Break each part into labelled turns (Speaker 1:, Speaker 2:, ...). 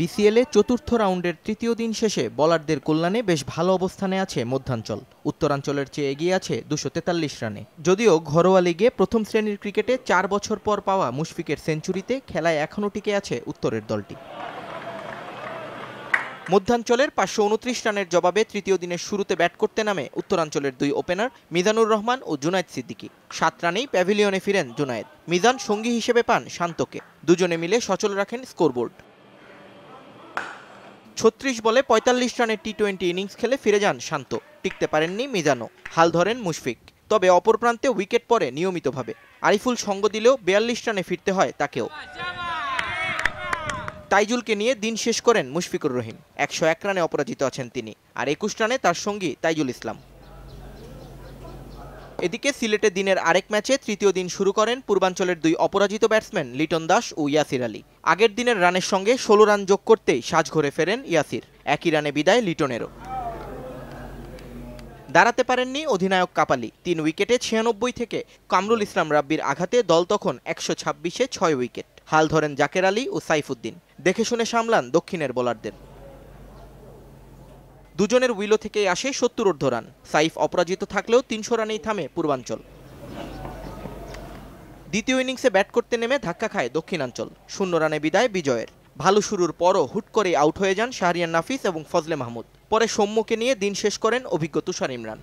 Speaker 1: বিসিএলে চতুর্থ রাউন্ডের তৃতীয় দিন শেষে বলারদের কল্যাণে বেশ ভালো অবস্থানে আছে মধ্যাঞ্চল উত্তরাঞ্চলের চেয়ে এগিয়ে আছে দুশো তেতাল্লিশ রানে যদিও ঘরোয়া লিগে প্রথম শ্রেণীর ক্রিকেটে চার বছর পর পাওয়া মুশফিকের সেঞ্চুরিতে খেলায় এখনও টিকে আছে উত্তরের দলটি মধ্যাঞ্চলের পাঁচশো উনত্রিশ রানের জবাবে তৃতীয় দিনের শুরুতে ব্যাট করতে নামে উত্তরাঞ্চলের দুই ওপেনার মিজানুর রহমান ও জুনায়দ সিদ্দিকি সাত রানেই প্যাভিলিয়নে ফিরেন জুনায়দ মিজান সঙ্গী হিসেবে পান শান্তকে দুজনে মিলে সচল রাখেন স্কোরবোর্ড ছত্রিশ বলে ৪৫ রানের টি টোয়েন্টি ইনিংস খেলে ফিরে যান শান্ত টিকতে পারেননি মিজানো হাল ধরেন মুশফিক তবে অপর প্রান্তে উইকেট পরে নিয়মিতভাবে আরিফুল সঙ্গ দিলেও বিয়াল্লিশ রানে ফিরতে হয় তাকেও তাইজুলকে নিয়ে দিন শেষ করেন মুশফিকুর রহিম একশো এক রানে অপরাজিত আছেন তিনি আর একুশ রানে তার সঙ্গী তাইজুল ইসলাম এদিকে সিলেটে দিনের আরেক ম্যাচে তৃতীয় দিন শুরু করেন পূর্বাঞ্চলের দুই অপরাজিত ব্যাটসম্যান লিটন দাস ও ইয়াসির আলী আগের দিনের রানের সঙ্গে ষোলো রান যোগ করতেই সাজ ঘরে ফেরেন ইয়াসির একই রানে বিদায় লিটনেরও দাঁড়াতে পারেননি অধিনায়ক কাপালি তিন উইকেটে ছিয়ানব্বই থেকে কামরুল ইসলাম রাব্বির আঘাতে দল তখন একশো ছাব্বিশে ছয় উইকেট হাল ধরেন জাকের আলী ও সাইফুদ্দিন দেখে শুনে সামলান দক্ষিণের বোলারদের দুজনের উইলো থেকে আসে সত্তর ঊর্ধ্ব রান সাইফ অপরাজিত থাকলেও তিনশো রানেই থামে পূর্বাঞ্চল দ্বিতীয় ইনিংসে ব্যাট করতে নেমে ধাক্কা খায় দক্ষিণাঞ্চল শূন্য রানে বিদায় বিজয়ের ভালো শুরুর পরও হুট করে আউট হয়ে যান শাহরিয়ান নাফিস এবং ফজলে মাহমুদ পরে সৌম্যকে নিয়ে দিন শেষ করেন অভিজ্ঞ তুষার ইমরান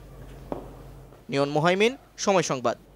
Speaker 1: নিয়ন মোহাইমিন সময় সংবাদ